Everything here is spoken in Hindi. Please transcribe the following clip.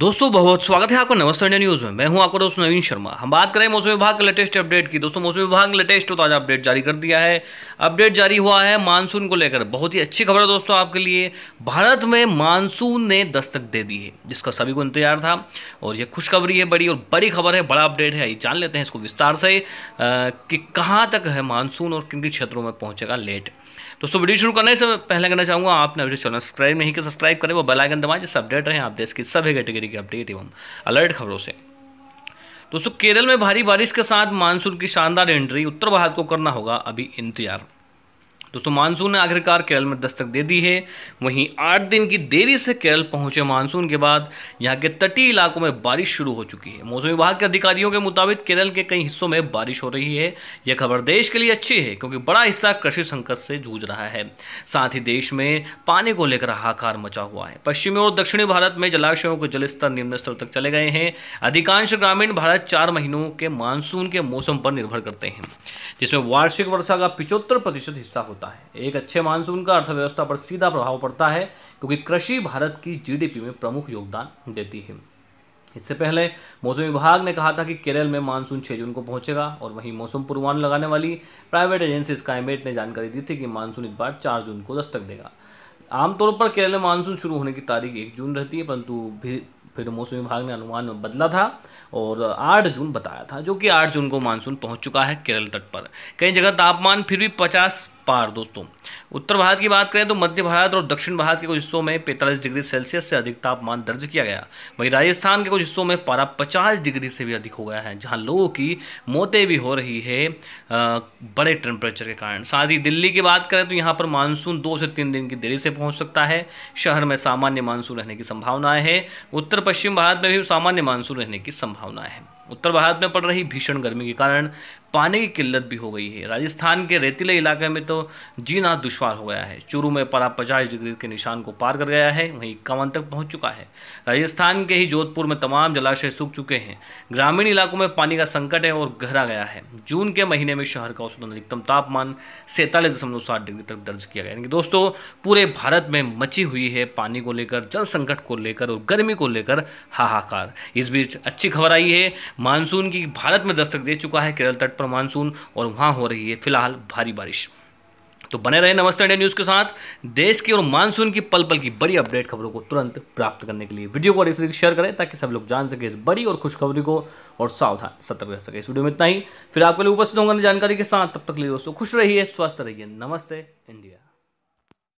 दोस्तों बहुत स्वागत है आपका नमस्ते इंडिया न्यूज़ में मैं हूं आपका दोस्त नवीन शर्मा हम बात करें मौसम विभाग के लेटेस्ट अपडेट की दोस्तों मौसम विभाग ने लेटेस्ट तो आज अपडेट जारी कर दिया है अपडेट जारी हुआ है मानसून को लेकर बहुत ही अच्छी खबर है दोस्तों आपके लिए भारत में मानसून ने दस्तक दे दी है जिसका सभी को इंतजार था और यह खुशखबरी है बड़ी और बड़ी खबर है बड़ा अपडेट है जान लेते हैं इसको विस्तार से कि कहाँ तक है मानसून और किन किन क्षेत्रों में पहुंचेगा लेट दोस्तों वीडियो शुरू करने से पहले कहना चाहूंगा आपने अभी चैनल सब्सक्राइब नहीं किया सब्सक्राइब करें वो बेलाइकन दबाएं जिससे अपडेट रहे आप देश की सभी कैटेगरी तैयारी के अपडेट एवं अलर्ट खबरों से दोस्तों केरल में भारी बारिश के साथ मानसून की शानदार एंट्री उत्तर भारत को करना होगा अभी इंतजार दोस्तों मानसून ने आखिरकार केरल में दस्तक दे दी है वहीं आठ दिन की देरी से केरल पहुंचे मानसून के बाद यहां के तटीय इलाकों में बारिश शुरू हो चुकी है मौसम विभाग के अधिकारियों के मुताबिक केरल के कई हिस्सों में बारिश हो रही है यह खबर देश के लिए अच्छी है क्योंकि बड़ा हिस्सा कृषि संकट से जूझ रहा है साथ ही देश में पानी को लेकर हाहाकार मचा हुआ है पश्चिमी और दक्षिणी भारत में जलाशयों के जलस्तर निम्न स्तर तक चले गए हैं अधिकांश ग्रामीण भारत चार महीनों के मानसून के मौसम पर निर्भर करते हैं जिसमें वार्षिक वर्षा का पिचहत्तर प्रतिशत हिस्सा होता है एक अच्छे मानसून का अर्थव्यवस्था पर सीधा प्रभाव पड़ता है क्योंकि कृषि भारत की जीडीपी में प्रमुख योगदान देती है इससे पहले मौसम विभाग ने कहा था कि केरल में मानसून 6 जून को पहुंचेगा और वहीं मौसम पूर्वानुमान लगाने वाली प्राइवेट एजेंसी स्काईमेट ने जानकारी दी थी कि मानसून इस बार चार जून को दस्तक देगा आमतौर पर केरल में मानसून शुरू होने की तारीख एक जून रहती है परंतु फिर मौसम विभाग ने अनुमान बदला था और 8 जून बताया था जो कि 8 जून को मानसून पहुंच चुका है केरल तट पर कई जगह तापमान फिर भी 50 पार दोस्तों उत्तर भारत की बात करें तो मध्य भारत और दक्षिण भारत के कुछ हिस्सों में पैंतालीस डिग्री सेल्सियस से अधिक तापमान दर्ज किया गया वहीं राजस्थान के कुछ हिस्सों में पारा पचास डिग्री से भी अधिक हो गया है जहाँ लोगों की मौतें भी हो रही है बड़े टेम्परेचर के कारण साथ ही दिल्ली की बात करें तो यहाँ पर मानसून दो से तीन दिन की देरी से पहुँच सकता है शहर में सामान्य मानसून रहने की संभावनाएं हैं उत्तर पश्चिम भारत में भी सामान्य मानसून रहने की संभावनाएं है उत्तर भारत में पड़ रही भीषण गर्मी के कारण पानी की किल्लत भी हो गई है राजस्थान के रेतीले इलाके में तो जीना दुश्वार हो गया है चूरू में पारा पचास डिग्री के निशान को पार कर गया है वहीं इक्यावन तक पहुंच चुका है राजस्थान के ही जोधपुर में तमाम जलाशय सूख चुके हैं ग्रामीण इलाकों में पानी का संकट है और गहरा गया है जून के महीने में शहर का औसतन अधिकतम तापमान सैंतालीस दशमलव सात डिग्री तक दर्ज किया गया यानी कि दोस्तों पूरे भारत में मची हुई है पानी को लेकर जल संकट को लेकर और गर्मी को लेकर हाहाकार इस बीच अच्छी खबर आई है मानसून की भारत में दस्तक दे चुका है केरल तट पर मानसून और वहां हो रही है फिलहाल भारी बारिश तो बने रहे नमस्ते इंडिया न्यूज़ के साथ देश की और मानसून की पल पल की बड़ी अपडेट खबरों को तुरंत प्राप्त करने के लिए वीडियो को इस शेयर करें ताकि सब लोग जान सके इस बड़ी और खुशखबरी को और सावधान सतर्क रह सके इस वीडियो में इतना ही फिर आपके लिए उपस्थित होंगे जानकारी के साथ तब तक लिए दोस्तों खुश रहिए स्वस्थ रहिए नमस्ते इंडिया